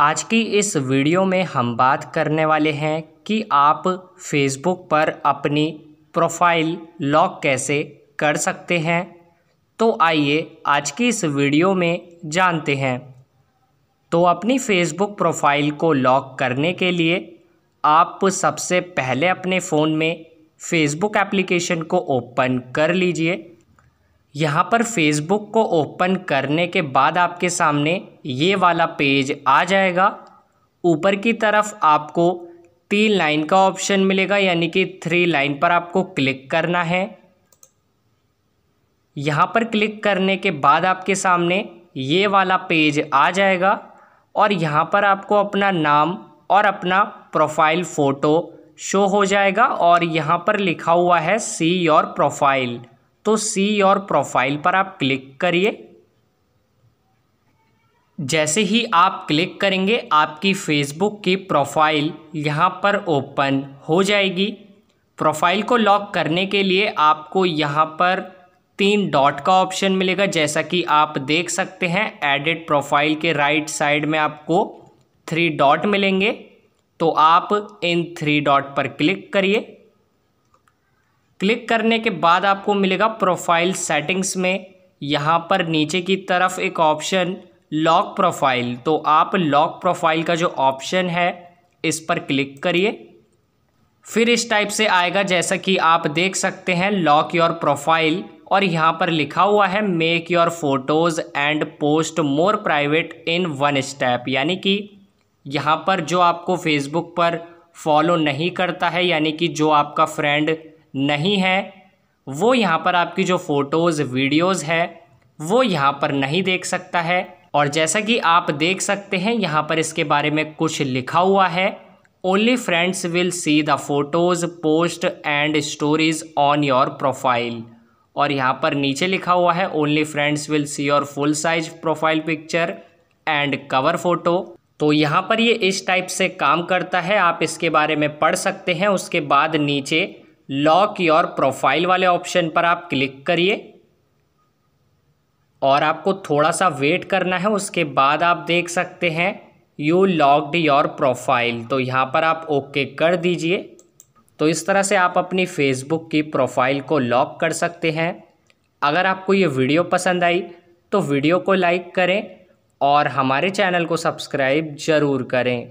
आज की इस वीडियो में हम बात करने वाले हैं कि आप फेसबुक पर अपनी प्रोफाइल लॉक कैसे कर सकते हैं तो आइए आज की इस वीडियो में जानते हैं तो अपनी फेसबुक प्रोफाइल को लॉक करने के लिए आप सबसे पहले अपने फ़ोन में फेसबुक एप्लीकेशन को ओपन कर लीजिए यहाँ पर फेसबुक को ओपन करने के बाद आपके सामने ये वाला पेज आ जाएगा ऊपर की तरफ आपको तीन लाइन का ऑप्शन मिलेगा यानी कि थ्री लाइन पर आपको क्लिक करना है यहाँ पर क्लिक करने के बाद आपके सामने ये वाला पेज आ जाएगा और यहाँ पर आपको अपना नाम और अपना प्रोफाइल फ़ोटो शो हो जाएगा और यहाँ पर लिखा हुआ है सी योर प्रोफाइल तो सी योर प्रोफाइल पर आप क्लिक करिए जैसे ही आप क्लिक करेंगे आपकी फेसबुक की प्रोफाइल यहाँ पर ओपन हो जाएगी प्रोफाइल को लॉक करने के लिए आपको यहाँ पर तीन डॉट का ऑप्शन मिलेगा जैसा कि आप देख सकते हैं एडिट प्रोफाइल के राइट साइड में आपको थ्री डॉट मिलेंगे तो आप इन थ्री डॉट पर क्लिक करिए क्लिक करने के बाद आपको मिलेगा प्रोफाइल सेटिंग्स में यहाँ पर नीचे की तरफ एक ऑप्शन लॉक प्रोफाइल तो आप लॉक प्रोफाइल का जो ऑप्शन है इस पर क्लिक करिए फिर इस टाइप से आएगा जैसा कि आप देख सकते हैं लॉक योर प्रोफाइल और यहाँ पर लिखा हुआ है make your photos and post more private in one step यानी कि यहाँ पर जो आपको फेसबुक पर फॉलो नहीं करता है यानी कि जो आपका फ्रेंड नहीं है वो यहाँ पर आपकी जो फ़ोटोज़ वीडियोज़ है वो यहाँ पर नहीं देख सकता है और जैसा कि आप देख सकते हैं यहाँ पर इसके बारे में कुछ लिखा हुआ है only friends will see the photos post and stories on your profile और यहाँ पर नीचे लिखा हुआ है only friends will see your full size profile picture and cover photo तो यहाँ पर ये इस टाइप से काम करता है आप इसके बारे में पढ़ सकते हैं उसके बाद नीचे लॉक योर प्रोफाइल वाले ऑप्शन पर आप क्लिक करिए और आपको थोड़ा सा वेट करना है उसके बाद आप देख सकते हैं यू लॉक्ड योर प्रोफाइल तो यहाँ पर आप ओके कर दीजिए तो इस तरह से आप अपनी फेसबुक की प्रोफाइल को लॉक कर सकते हैं अगर आपको ये वीडियो पसंद आई तो वीडियो को लाइक करें और हमारे चैनल को सब्सक्राइब ज़रूर करें